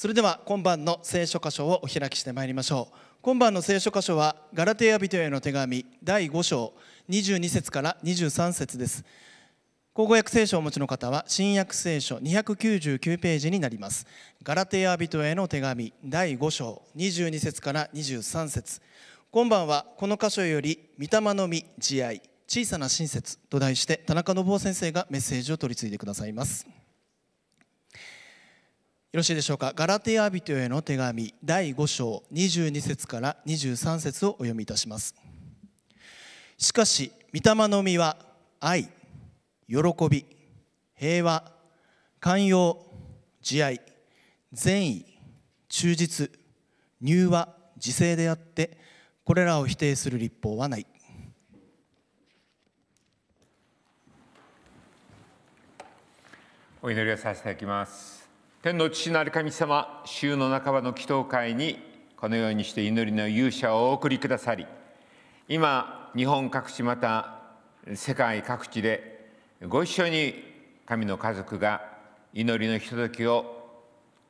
それでは今晩の聖書箇所をお開きしてまいりましょう今晩の聖書箇所はガラテヤ人への手紙第5章22節から23節です口語訳聖書をお持ちの方は新約聖書299ページになりますガラテヤ人への手紙第5章22節から23節今晩はこの箇所より御霊の実慈愛小さな親切と題して田中信夫先生がメッセージを取り次いでくださいますよろしいでしょうかガラテヤ人への手紙第5章22節から23節をお読みいたしますしかし御霊の実は愛喜び平和寛容慈愛善意忠実柔和自制であってこれらを否定する立法はないお祈りをさせていただきます天の父なる神様週の半ばの祈祷会にこのようにして祈りの勇者をお送りくださり今日本各地また世界各地でご一緒に神の家族が祈りのひとときを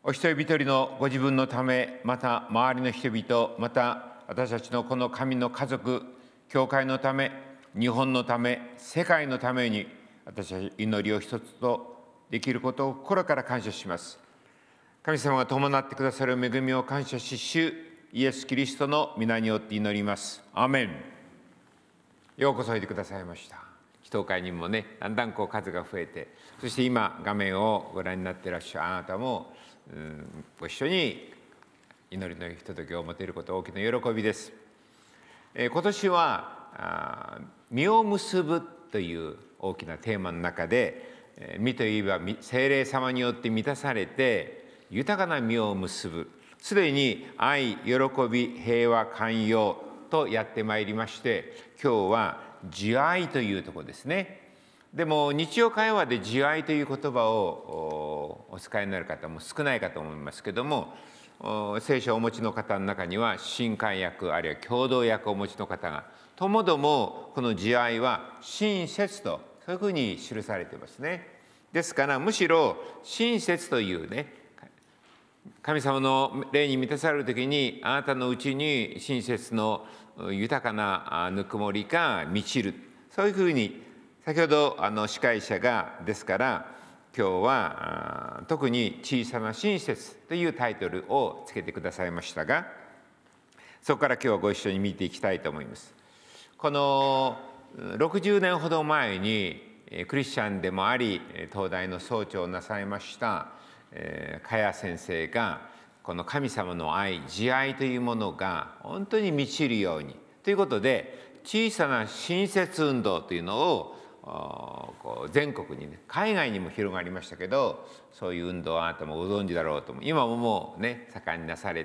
お一人一人のご自分のためまた周りの人々また私たちのこの神の家族教会のため日本のため世界のために私たち祈りを一つとできることを心から感謝します神様が伴ってくださる恵みを感謝し主イエス・キリストの皆によって祈りますアメンようこそおいでくださいました祈祷会にもねだんだんこう数が増えてそして今画面をご覧になっていらっしゃるあなたもうんご一緒に祈りのひとときを持てること大きな喜びです、えー、今年は「あ「実を結ぶ」という大きなテーマの中で見といえば精霊様によって満たされて豊かな実を結ぶすでに愛喜び平和寛容とやってまいりまして今日は慈愛というとこですねでも日曜会話で慈愛という言葉をお使いになる方も少ないかと思いますけども聖書をお持ちの方の中には新海訳あるいは共同訳をお持ちの方がともどもこの慈愛は親切とそういうふうに記されてますね。ですからむしろ親切というね神様の霊に満たされる時にあなたのうちに親切の豊かなぬくもりが満ちるそういうふうに先ほどあの司会者がですから今日は特に「小さな親切」というタイトルをつけてくださいましたがそこから今日はご一緒に見ていきたいと思います。この60年ほど前にクリスチャンでもあり東大の総長をなさいました加谷先生がこの神様の愛慈愛というものが本当に満ちるようにということで小さな親切運動というのを全国にね海外にも広がりましたけどそういう運動はあなたもご存知だろうと今ももうね盛んになされ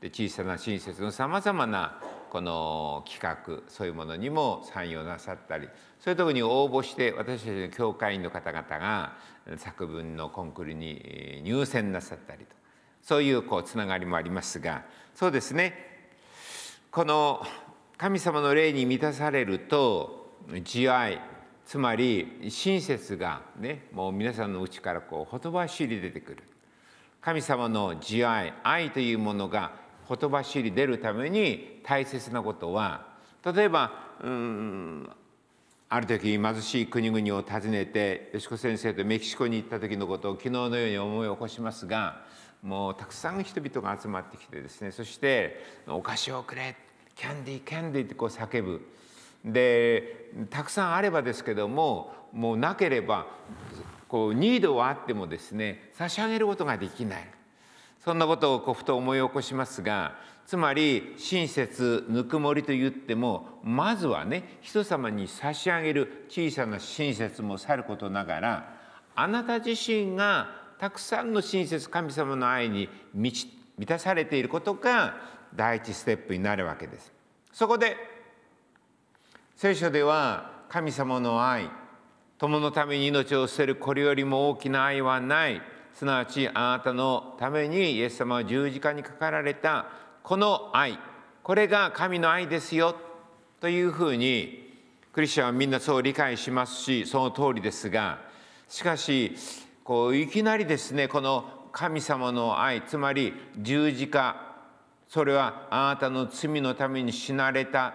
て小さな親切のさまざまなこの企画そういうものにも参与なさったりそういうところに応募して私たちの教会員の方々が作文のコンクールに入選なさったりとそういうこうつながりもありますがそうですねこの神様の霊に満たされると慈愛つまり親切がねもう皆さんのうちからこうほとばしり出てくる神様の慈愛愛というものが言葉知り出るために大切なことは例えばうんある時貧しい国々を訪ねて吉子先生とメキシコに行った時のことを昨日のように思い起こしますがもうたくさん人々が集まってきてですねそして「お菓子をくれ」「キャンディーキャンディー」ってこう叫ぶ。でたくさんあればですけどももうなければこうニードはあってもですね差し上げることができない。そんなことをこうふと思い起こしますがつまり親切ぬくもりと言ってもまずはね人様に差し上げる小さな親切もさることながらあなた自身がたくさんの親切神様の愛に満ち満たされていることが第一ステップになるわけです。そこで聖書では神様の愛友のために命を捨てるこれよりも大きな愛はないすなわちあなたのためにイエス様は十字架にかかられたこの愛これが神の愛ですよというふうにクリスチャンはみんなそう理解しますしその通りですがしかしこういきなりですねこの神様の愛つまり十字架それはあなたの罪のために死なれた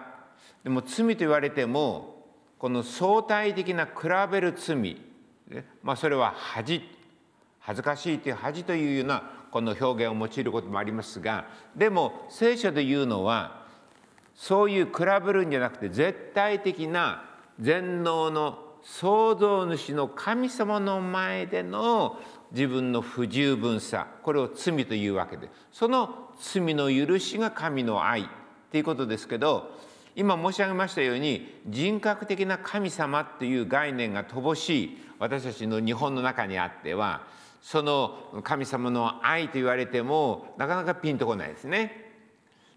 でも罪と言われてもこの相対的な比べる罪、まあ、それは恥恥ずかしいという恥というようなこの表現を用いることもありますがでも聖書で言うのはそういう比べるんじゃなくて絶対的な全能の創造主の神様の前での自分の不十分さこれを罪というわけでその罪の許しが神の愛っていうことですけど今申し上げましたように人格的な神様っていう概念が乏しい私たちの日本の中にあってはその神様の愛と言われてもなかなかピンとこないですね。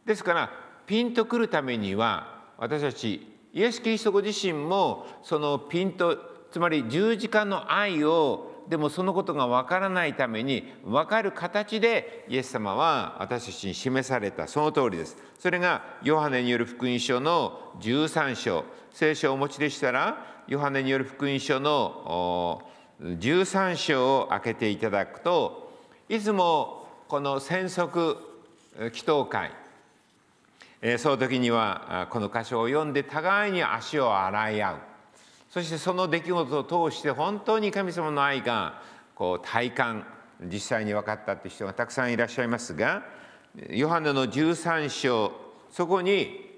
ですからピンとくるためには私たちイエス・キリストご自身もそのピンとつまり十字架の愛をでもそのことがわからないために分かる形でイエス様は私たちに示されたその通りです。それがヨハネによる福音書の13章聖書をお持ちでしたらヨハネによる福音書の13章を開けていただくといつもこの戦則祈祷会その時にはこの箇所を読んで互いに足を洗い合うそしてその出来事を通して本当に神様の愛がこう体感実際に分かったって人がたくさんいらっしゃいますがヨハネの13章そこに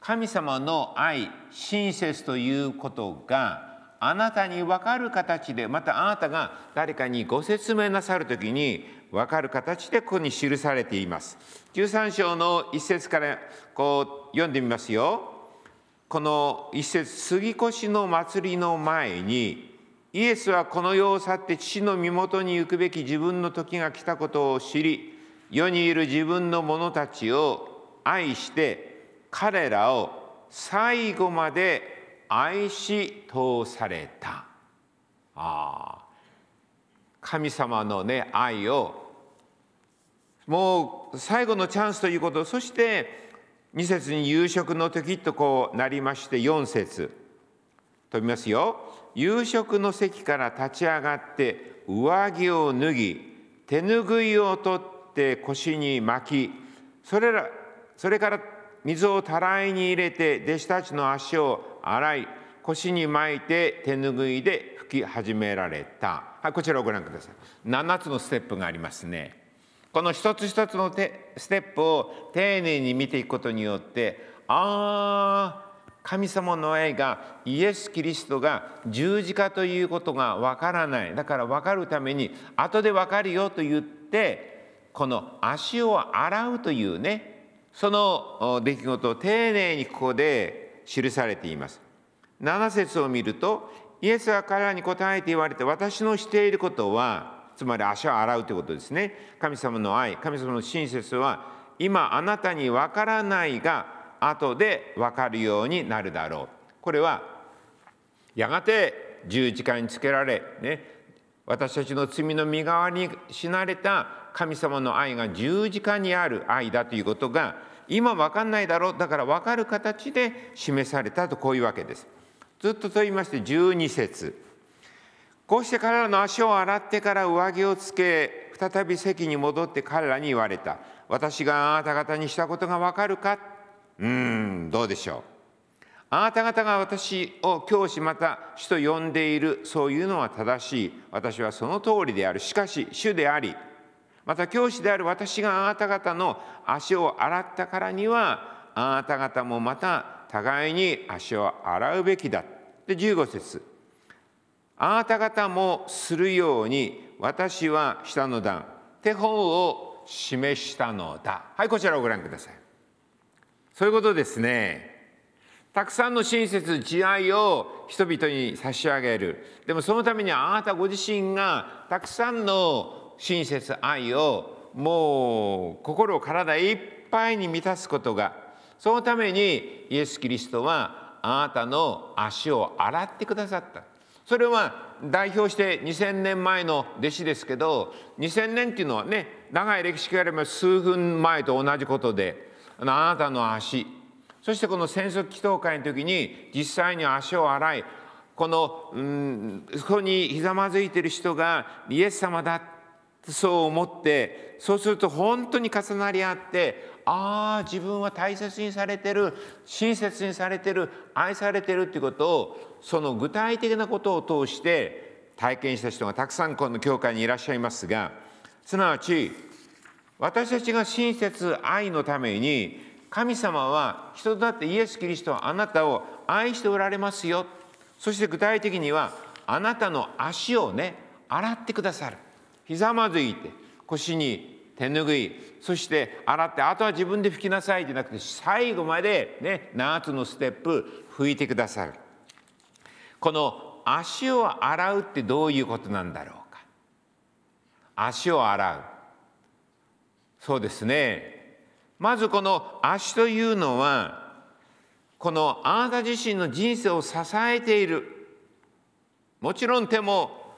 神様の愛親切ということがあなたに分かる形でまたあなたが誰かにご説明なさる時に分かる形でここに記されています。13章の一節からこう読んでみますよ。この一節杉越の祭りの前にイエスはこの世を去って父の身元に行くべき自分の時が来たことを知り世にいる自分の者たちを愛して彼らを最後まで愛し通されたあ神様のね愛をもう最後のチャンスということそして2節に夕食の時とこうなりまして4節飛びますよ夕食の席から立ち上がって上着を脱ぎ手ぬぐいを取って腰に巻きそれらそれから水をたらいに入れて弟子たちの足を洗い腰に巻いて手ぬぐいで拭き始められた、はい、こちらをご覧ください7つのステップがありますねこの一つ一つのステップを丁寧に見ていくことによってああ神様の愛がイエス・キリストが十字架ということがわからないだから分かるために後で分かるよと言ってこの足を洗うというねその出来事を丁寧にここで記されています。7節を見ると、イエスは彼らに答えて言われて、私のしていることは、つまり足を洗うということですね。神様の愛、神様の親切は、今あなたにわからないが、後でわかるようになるだろう。これは、やがて十字架につけられ、ね、私たちの罪の身代わりに死なれた神様の愛が十字架にある愛だということが今分かんないだろうだから分かる形で示されたとこういうわけです。ずっとと言いまして12節こうして彼らの足を洗ってから上着をつけ再び席に戻って彼らに言われた私があなた方にしたことが分かるかうんどうでしょうあなた方が私を教師また主と呼んでいるそういうのは正しい私はその通りであるしかし主でありまた教師である私があなた方の足を洗ったからにはあなた方もまた互いに足を洗うべきだ。で15節あなた方もするように私は下の段手本を示したのだ。はいこちらをご覧ください。そういうことですね。たくさんの親切慈愛を人々に差し上げるでもそのためにあなたご自身がたくさんの親切愛をもう心体いっぱいに満たすことがそのためにイエス・キリストはあなたの足を洗ってくださったそれは代表して2000年前の弟子ですけど2000年っていうのはね長い歴史があれば数分前と同じことであなたの足そしてこの戦争祈祷会の時に実際に足を洗いこの、うん、そこにひざまずいてる人がイエス様だそう思ってそうすると本当に重なり合ってああ自分は大切にされてる親切にされてる愛されてるっていうことをその具体的なことを通して体験した人がたくさんこの教会にいらっしゃいますがすなわち私たちが親切愛のために神様は人だってイエス・キリストはあなたを愛しておられますよそして具体的にはあなたの足をね洗ってくださるひざまずいて腰に手ぬぐいそして洗ってあとは自分で拭きなさいじゃなくて最後まで、ね、7つのステップ拭いてくださるこの足を洗うってどういうことなんだろうか足を洗うそうですねまずこの足というのはこのあなた自身の人生を支えているもちろん手も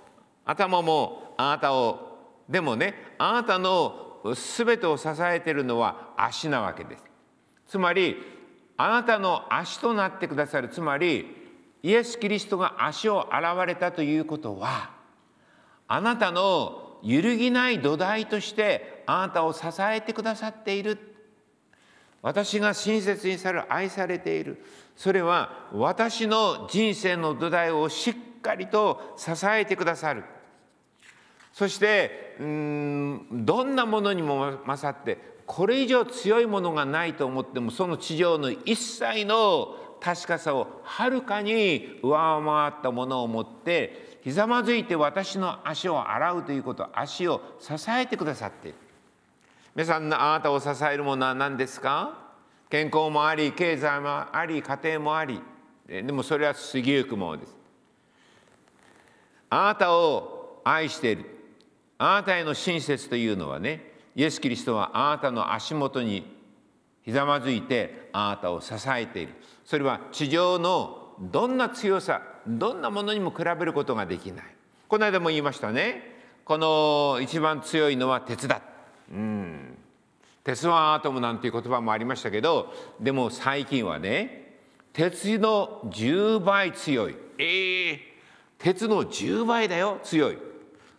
頭もあなたをでもねあなたの全てを支えているのは足なわけですつまりあなたの足となってくださるつまりイエス・キリストが足を洗われたということはあなたの揺るぎない土台としてあなたを支えてくださっている私が親切にさる愛されているそれは私の人生の土台をしっかりと支えてくださるそしてうんどんなものにも勝ってこれ以上強いものがないと思ってもその地上の一切の確かさをはるかに上回ったものを持ってひざまずいて私の足を洗うということ足を支えてくださっている皆さんのあなたを支えるものは何ですか健康もあり経済もあり家庭もありでもそれは過ぎゆくものですあなたを愛しているあなたへの親切というのはねイエス・キリストはあなたの足元にひざまずいてあなたを支えているそれは地上のどんな強さどんなものにも比べることができないこの間も言いましたねこの一番強いのは鉄だうん鉄はアートムなんていう言葉もありましたけどでも最近はね鉄の10倍強いえー、鉄の10倍だよ強い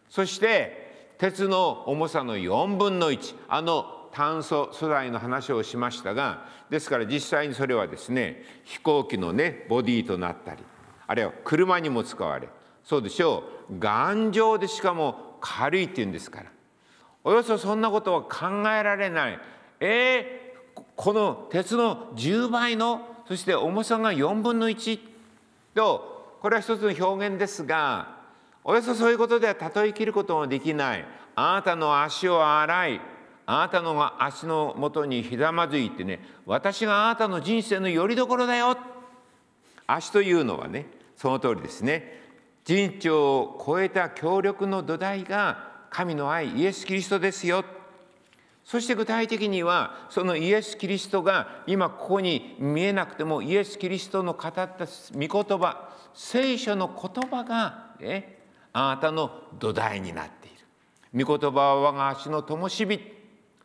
そして鉄の重さの4分の1あの炭素素材の話をしましたがですから実際にそれはですね飛行機のねボディとなったりあるいは車にも使われそうでしょう頑丈でしかも軽いっていうんですからおよそそんなことは考えられないえー、この鉄の10倍のそして重さが4分の1とこれは一つの表現ですがおよそそういうことではたとえ切きることもできないあなたの足を洗いあなたの足のもとにひざまずいてね私があなたの人生のよりどころだよ足というのはねその通りですね人長を超えた協力の土台が神の愛イエス・キリストですよそして具体的にはそのイエス・キリストが今ここに見えなくてもイエス・キリストの語った御言葉聖書の言葉が、ね、あなたの土台になっている御言葉は我が足の灯火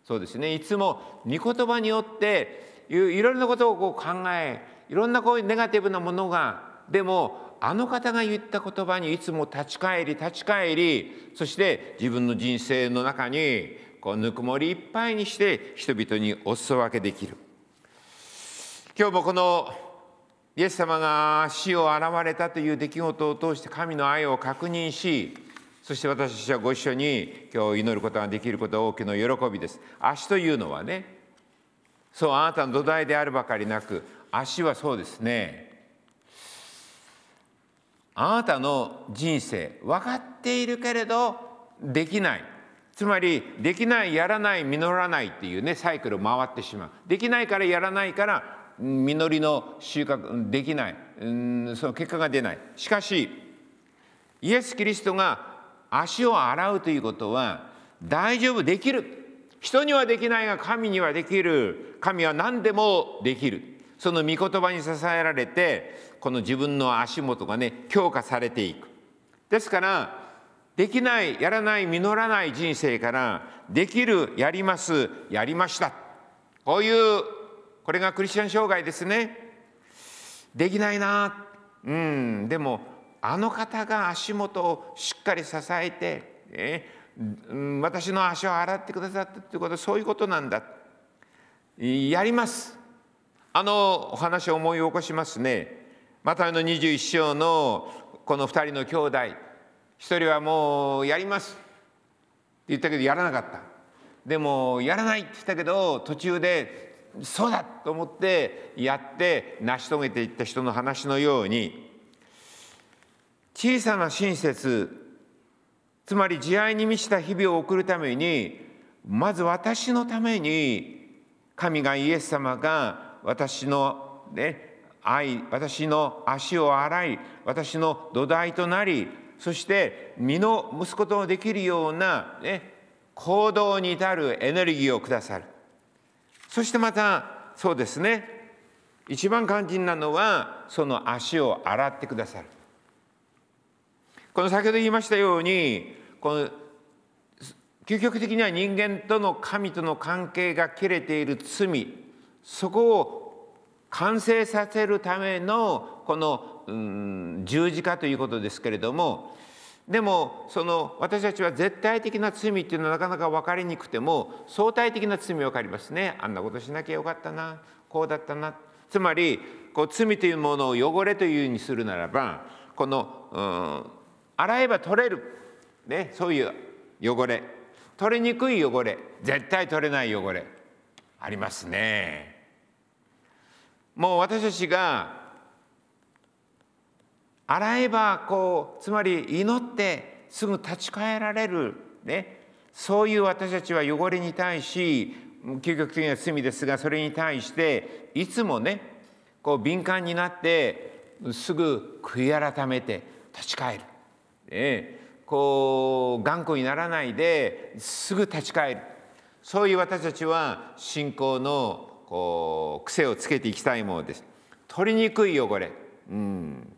そうですねいつも御言葉によっていろいろなことをこう考えいろんなこうネガティブなものがでもあの方が言った言葉にいつも立ち返り立ち返りそして自分の人生の中にこうぬくもりいっぱいにして人々にお裾分けできる今日もこのイエス様が死を現れたという出来事を通して神の愛を確認しそして私たちはご一緒に今日祈ることができることは大きな喜びです。足というのはねそうあなたの土台であるばかりなく足はそうですねあなたの人生分かっているけれどできないつまりできないやらない実らないっていうねサイクルを回ってしまうできないからやらないから実りの収穫できない、うん、その結果が出ないしかしイエス・キリストが足を洗うということは大丈夫できる人にはできないが神にはできる神は何でもできるその御言葉に支えられてこの自分の足元がね強化されていくですからできないやらない実らない人生からできるやりますやりましたこういうこれがクリスチャン障害ですねできないなうんでもあの方が足元をしっかり支えて、え私の足を洗ってくださったということはそういうことなんだやりますあのお話を思い起こしますねマタイの21章のこの2人の兄弟1人はもうやりますって言ったけどやらなかったでもやらないって言ったけど途中でそうだと思ってやって成し遂げていった人の話のように小さな親切つまり慈愛に満ちた日々を送るためにまず私のために神がイエス様が私の、ね、愛私の足を洗い私の土台となりそして身の結子ことのできるような、ね、行動に至るエネルギーをくださるそしてまたそうですね一番肝心なのはその足を洗ってくださるこの先ほど言いましたようにこの究極的には人間との神との関係が切れている罪そこを完成させるためのこの、うん、十字架ということですけれどもでもその私たちは絶対的な罪っていうのはなかなか分かりにくくても相対的な罪分かりますねあんなことしなきゃよかったなこうだったなつまりこう罪というものを汚れといううにするならばこの、洗えば取れる、ね、そういう汚れ取れにくい汚れ絶対取れない汚れありますね。もう私たちが洗えばこうつまり祈ってすぐ立ち返られる、ね、そういう私たちは汚れに対し究極的には罪ですがそれに対していつもねこう敏感になってすぐ悔い改めて立ち返る、ね、こう頑固にならないですぐ立ち返るそういう私たちは信仰のこう癖をつけていきたいものです。取りにくい汚れ、うん、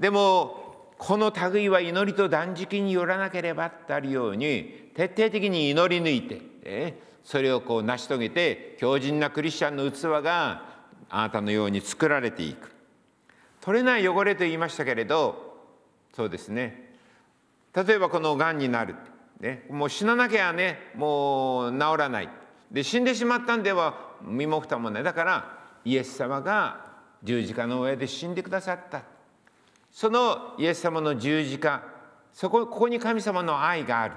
でもこの類は祈りと断食によらなければってあるように徹底的に祈り抜いて、えそれをこう成し遂げて強靭なクリスチャンの器があなたのように作られていく取れない汚れと言いましたけれどそうですね例えばこのがんになる、ね、もう死ななきゃねもう治らないで死んでしまったんでは身も蓋もないだからイエス様が十字架の上で死んでくださった。そのイエス様の十字架そこここに神様の愛がある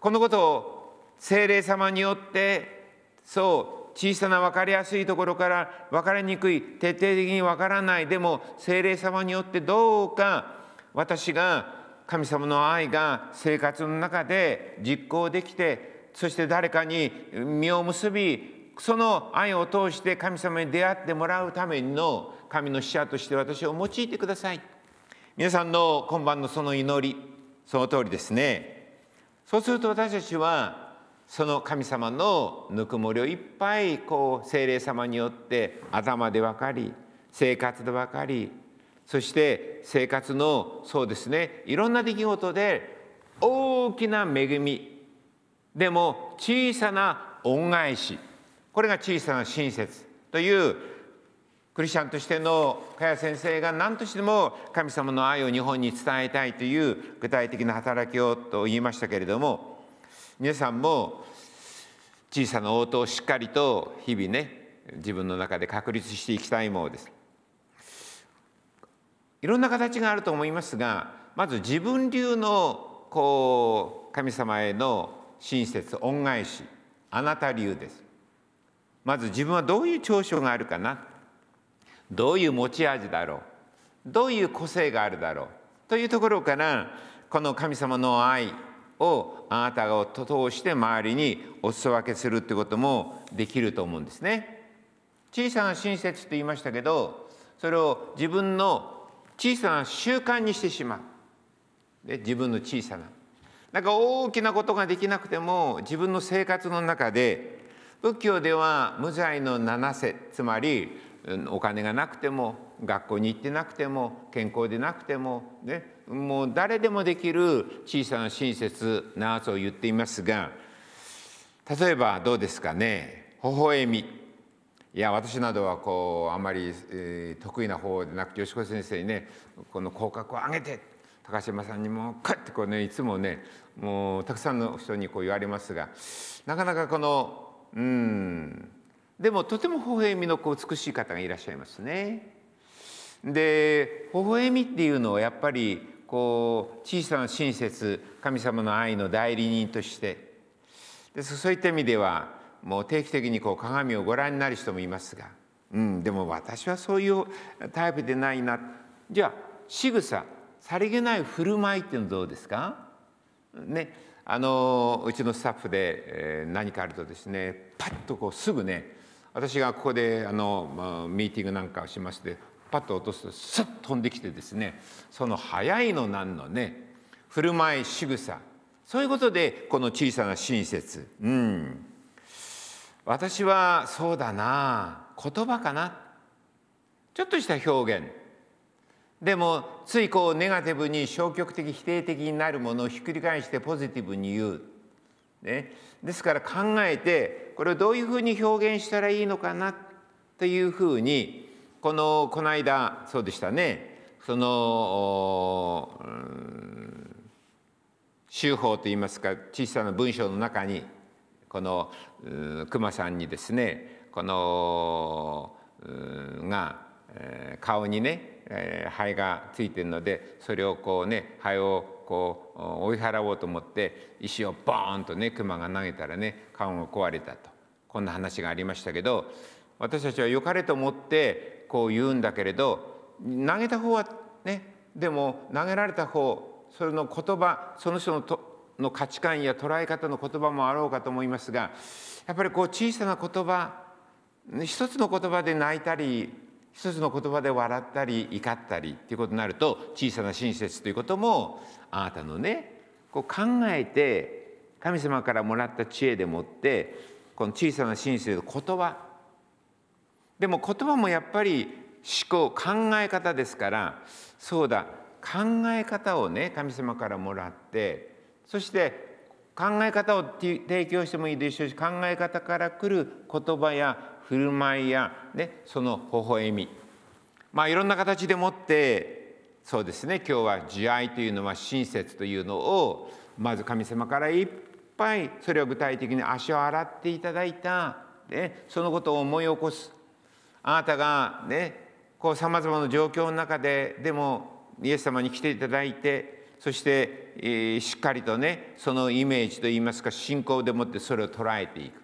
このことを精霊様によってそう小さな分かりやすいところから分かりにくい徹底的に分からないでも精霊様によってどうか私が神様の愛が生活の中で実行できてそして誰かに実を結びその愛を通して神様に出会ってもらうための神の使者として私を用いてください皆さんの今晩のその祈りその通りですねそうすると私たちはその神様のぬくもりをいっぱいこう精霊様によって頭で分かり生活で分かりそして生活のそうですねいろんな出来事で大きな恵みでも小さな恩返しこれが小さな親切というクリスチャンとしての加谷先生が何としても神様の愛を日本に伝えたいという具体的な働きをと言いましたけれども皆さんも小さな応答をしっかりと日々ね自分の中で確立していきたいものです。いろんな形があると思いますがまず自分流のこう神様への親切恩返しあなた流です。まず自分はどういう長所があるかなどういう持ち味だろうどういう個性があるだろうというところからこの神様の愛をあなたを通して周りにお裾分けするってこともできると思うんですね。小さな親切と言いましたけどそれを自分の小さな習慣にしてしまうで自分の小さななんか大きなことができなくても自分の生活の中で仏教では無罪の七世つまりお金がなくても学校に行ってなくても健康でなくてもねもう誰でもできる小さな親切なあと言っていますが例えばどうですかね微笑みいや私などはこうあんまり、えー、得意な方でなくて吉子先生にねこの口角を上げて高島さんにもカってこうねいつもねもうたくさんの人にこう言われますがなかなかこのうんでもとても微笑みのこ美しい方がいらっしゃいますね。で微笑みっていうのはやっぱりこう小さな親切神様の愛の代理人としてでそういった意味ではもう定期的にこう鏡をご覧になる人もいますが、うん、でも私はそういうタイプでないなじゃあ仕草さりげない振る舞いっていうのどうですかねあのうちのスタッフで、何かあるとですねパッとこうすぐね私がここであの、まあ、ミーティングなんかをしましてパッと落とすとスッと飛んできてですねその速いのなんのね振る舞い仕草そういうことでこの小さな親切うん私はそうだな言葉かなちょっとした表現でもついこうネガティブに消極的否定的になるものをひっくり返してポジティブに言うね、ですから考えてこれをどういうふうに表現したらいいのかなというふうにこのこの間そうでしたねその、う修法といいますか小さな文章の中にこの熊さんにですねこのが、顔にね、え灰がついてるのでそれをこうね灰をこう追い払おうと思って石をボーンとね熊が投げたらね缶が壊れたとこんな話がありましたけど私たちは良かれと思ってこう言うんだけれど投げた方はねでも投げられた方それの言葉その人のとの価値観や捉え方の言葉もあろうかと思いますがやっぱりこう小さな言葉一つの言葉で泣いたり一つの言葉で笑ったり怒ったりっていうことになると小さな親切ということもあなたのねこう考えて神様からもらった知恵でもってこの小さな親切の言葉でも言葉もやっぱり思考考え方ですからそうだ考え方をね神様からもらってそして考え方を提供してもいいでしょうし考え方から来る言葉や振る舞いや、ね、その微笑みまあいろんな形でもってそうですね今日は慈愛というのは親切というのをまず神様からいっぱいそれを具体的に足を洗っていただいた、ね、そのことを思い起こすあなたがねこうさまざまな状況の中ででもイエス様に来ていただいてそして、えしっかりとねそのイメージといいますか信仰でもってそれを捉えていく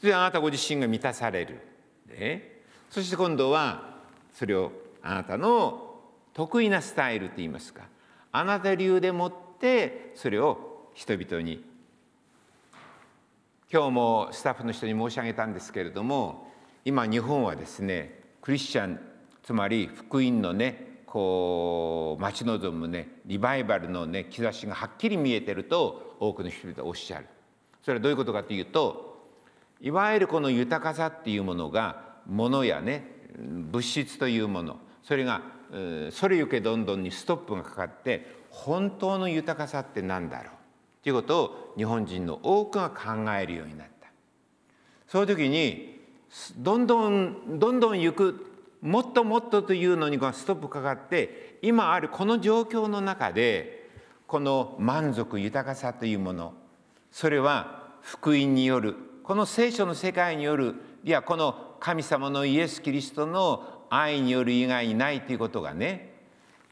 それであなたご自身が満たされるね、そして今度はそれをあなたの得意なスタイルといいますかあなた流でもってそれを人々に今日もスタッフの人に申し上げたんですけれども今日本はですねクリスチャンつまり福音のねこう待ち望むねリバイバルのね兆しがはっきり見えてると多くの人々はおっしゃる。それはどういうことかというといわゆるこの豊かさっていうものが物やね物質というものそれがそれゆけどんどんにストップがかかって本当の豊かさって何だろうということを日本人の多くが考えるようになったそういう時にどんどんどんどん行くもっともっとというのにストップかかって今あるこの状況の中でこの満足豊かさというものそれは福音によるこの聖書の世界によるいやこの神様のイエス・キリストの愛による以外にないということがね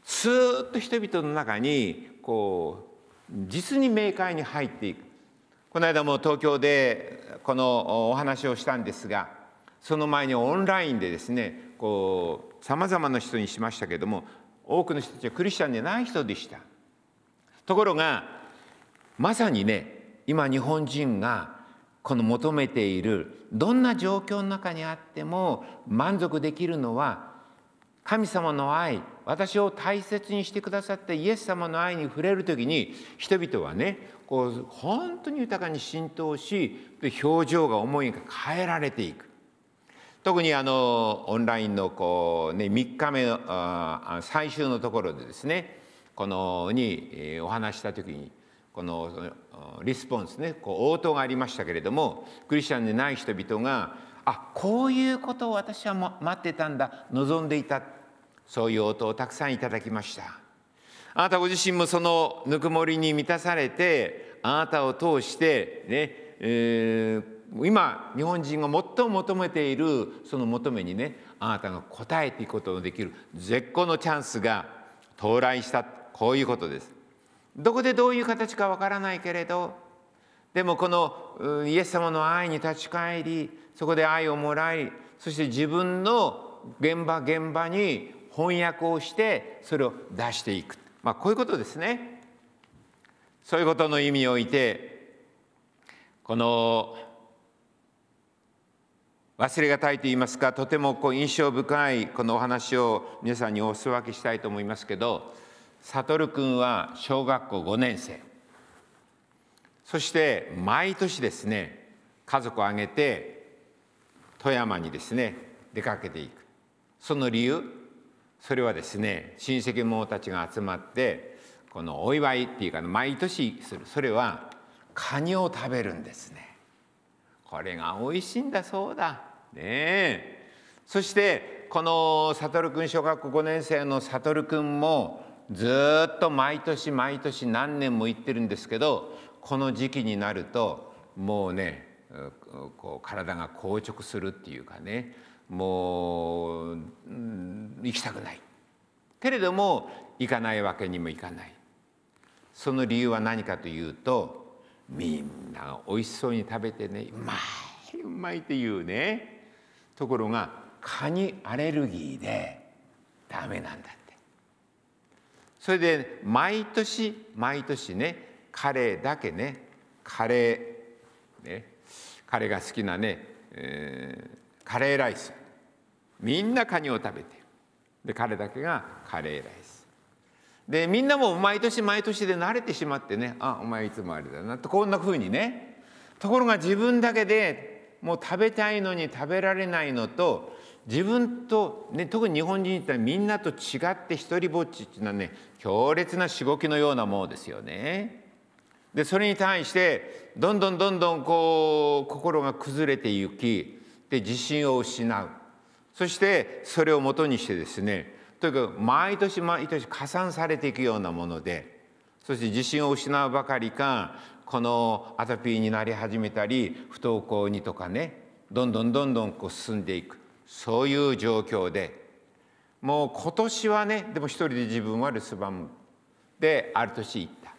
スーッと人々の中にこう実に明快に入っていくこの間も東京でこのお話をしたんですがその前にオンラインでですねこうさまざまな人にしましたけども多くの人たちはクリスチャンでない人でしたところがまさにね今日本人がこの求めているどんな状況の中にあっても満足できるのは神様の愛私を大切にしてくださったイエス様の愛に触れる時に人々はねこう本当に豊かに浸透し表情が思いが変えられていく。特にあのオンラインのこう、ね、3日目の最終のところでですねこのにお話した時にこのリスポンスねこう応答がありましたけれどもクリスチャンでない人々があこういうことを私は待ってたんだ望んでいたそういう応答をたくさんいただきましたあなたご自身もそのぬくもりに満たされてあなたを通してね、えー、今日本人が最も求めているその求めにねあなたが応えていくことのできる絶好のチャンスが到来したこういうことですどこでどういう形かわからないけれどでもこのイエス様の愛に立ち返りそこで愛をもらいそして自分の現場現場に翻訳をしてそれを出していく、まあ、こういうことですね。そういうことの意味においてこの忘れがたいと言いますかとてもこう印象深いこのお話を皆さんにお裾分けしたいと思いますけど悟君は小学校5年生そして毎年ですね家族を挙げて富山にですね出かけていくその理由それはですね親戚者たちが集まってこのお祝いっていうか毎年するそれはカニを食べるんですねこれが美味しいんだそうだねえそしてこの悟君小学校5年生の悟君もずっと毎年毎年何年も行ってるんですけどこの時期になるともうねこう体が硬直するっていうかねもう、うん、行きたくないけれども行かないわけにもいかないその理由は何かというとみんな美味しそうに食べてねうまいうまいっていうねところが蚊にアレルギーでダメなんだそれで毎年毎年ねカレーだけねカレーねカレーが好きなね、えー、カレーライスみんなカニを食べてで彼だけがカレーライスでみんなも毎年毎年で慣れてしまってねあお前いつもあれだなとこんなふうにねところが自分だけでもう食べたいのに食べられないのと自分と、ね、特に日本人ってみんなと違って一人ぼっちっていうのはね強烈なしごきのようなものですよね。でそれに対してどんどんどんどんこう心が崩れていきで自信を失うそしてそれをもとにしてですねとにかく毎年毎年加算されていくようなものでそして自信を失うばかりかこのアトピーになり始めたり不登校にとかねどんどんどんどんこう進んでいくそういう状況でもう今年はねでも一人で自分は留守番である年行った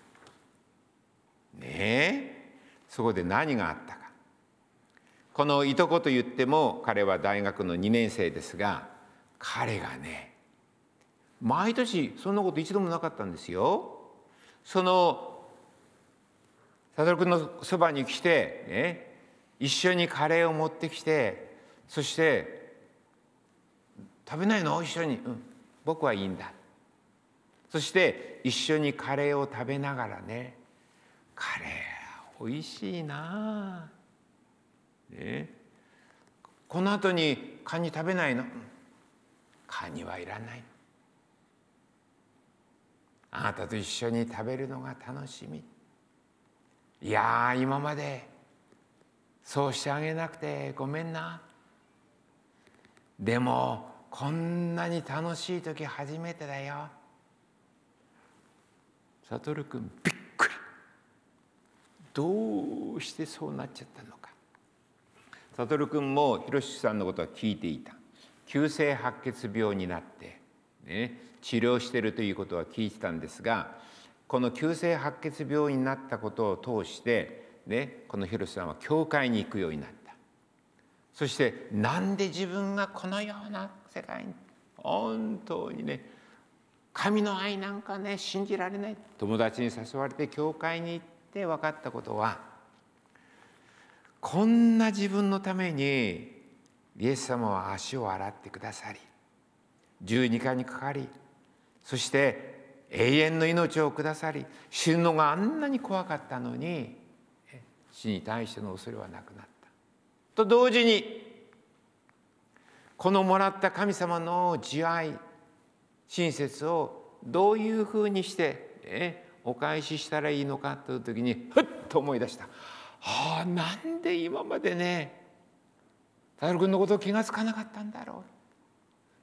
ねえそこで何があったかこのいとこと言っても彼は大学の2年生ですが彼がね毎年そんなこと一度もなかったんですよ。その佐悟君のそばに来て、ね、一緒にカレーを持ってきてそして食べないの一緒に、うん、僕はいいんだそして一緒にカレーを食べながらねカレー美味しいなねこの後にカニ食べないの、うん、カニはいらないあなたと一緒に食べるのが楽しみいや今までそうしてあげなくてごめんなでもこんなに楽しい時初めてだよ悟んびっくりどうしてそうなっちゃったのか悟君もひろしさんのことは聞いていた急性白血病になって、ね、治療しているということは聞いてたんですがこの急性白血病になったことを通して、ね、このひろしさんは教会に行くようになったそしてなんで自分がこのような世界に本当にね神の愛なんかね信じられない友達に誘われて教会に行って分かったことはこんな自分のためにイエス様は足を洗ってくださり十二課にかかりそして永遠の命をくださり死ぬのがあんなに怖かったのに死に対しての恐れはなくなった。と同時にこのもらった神様の慈愛親切をどういうふうにして、お返ししたらいいのかという時にふっと思い出した。ああなんで今までね太郎君のことを気が付かなかったんだろ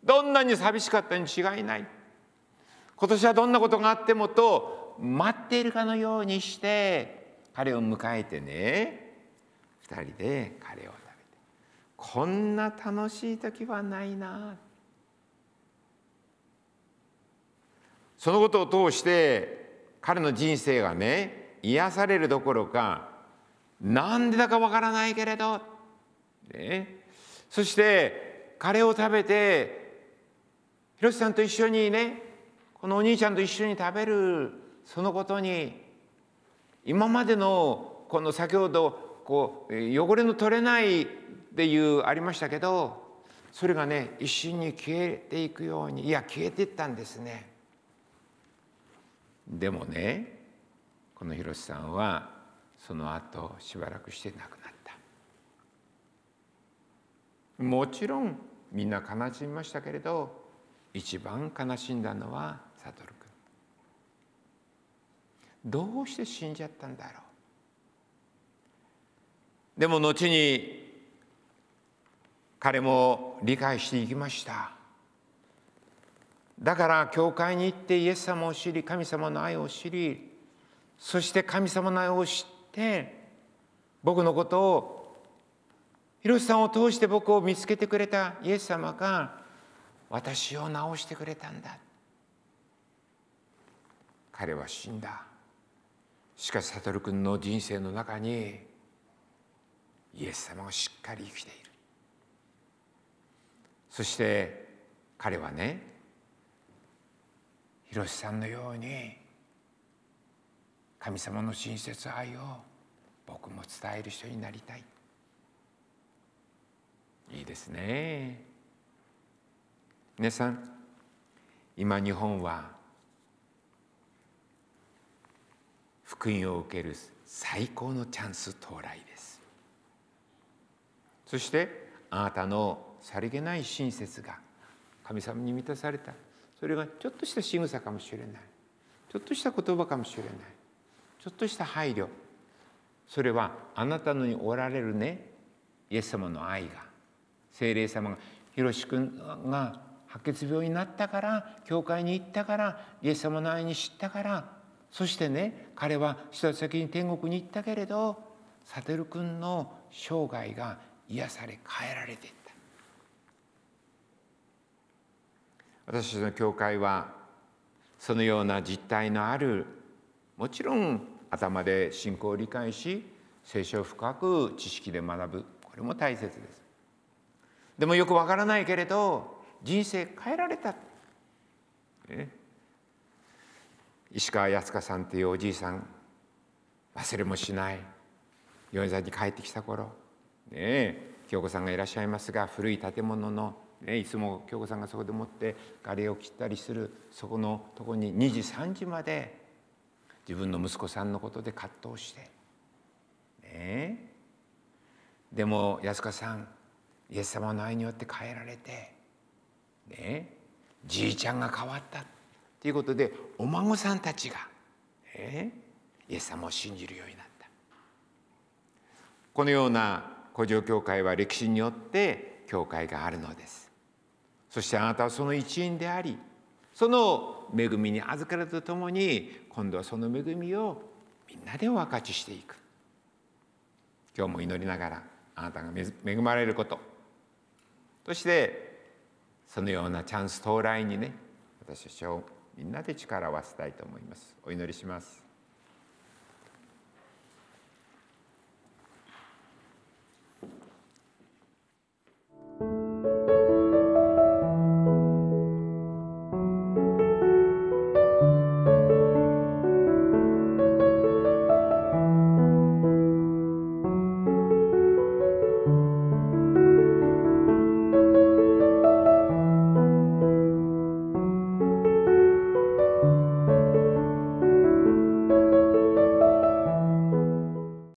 うどんなに寂しかったに違いない今年はどんなことがあってもと待っているかのようにして彼を迎えてね2人で彼をこんな楽しい時はないなそのことを通して彼の人生がね癒されるどころかなんでだかわからないけれど、ね、そして彼を食べて広瀬さんと一緒にねこのお兄ちゃんと一緒に食べるそのことに今までのこの先ほどこう汚れの取れないっていうありましたけどそれがね一瞬に消えていくようにいや消えていったんですね。でもねこの広瀬さんはその後しばらくして亡くなったもちろんみんな悲しみましたけれど一番悲しんだのは悟君どうして死んじゃったんだろうでも後に彼も理解していきましただから教会に行ってイエス様を知り神様の愛を知りそして神様の愛を知って僕のことを広瀬さんを通して僕を見つけてくれたイエス様が私を治してくれたんだ彼は死んだしかし悟君の人生の中にイエス様がしっかり生きているそして彼はねひろしさんのように神様の親切愛を僕も伝える人になりたいいいですね皆さん今日本は福音を受ける最高のチャンス到来ですそしてあなたのさりげない親切が神様に満たされたそれがちょっとした仕草かもしれないちょっとした言葉かもしれないちょっとした配慮それはあなたのにおられるねイエス様の愛が精霊様が「ひろし君が白血病になったから教会に行ったからイエス様の愛に知ったからそしてね彼は一つ先に天国に行ったけれどサテル君の生涯が癒され変えられて私たちの教会はそのような実態のあるもちろん頭で信仰を理解し聖書を深く知識で学ぶこれも大切ですでもよくわからないけれど人生変えられた、ね、石川靖香さんというおじいさん忘れもしない米沢に帰ってきた頃ねえ京子さんがいらっしゃいますが古い建物のね、いつも京子さんがそこでもってガレを切ったりするそこのとこに2時3時まで自分の息子さんのことで葛藤して、ね、でも安子さんイエス様の愛によって変えられて、ね、じいちゃんが変わったということでお孫さんたちが、ね、イエス様を信じるようになったこのような古城教会は歴史によって教会があるのです。そしてあなたはその一員でありその恵みに預かるとともに今度はその恵みをみんなでお分かちしていく今日も祈りながらあなたが恵まれることそしてそのようなチャンス到来にね私たちをみんなで力を合わせたいと思いますお祈りします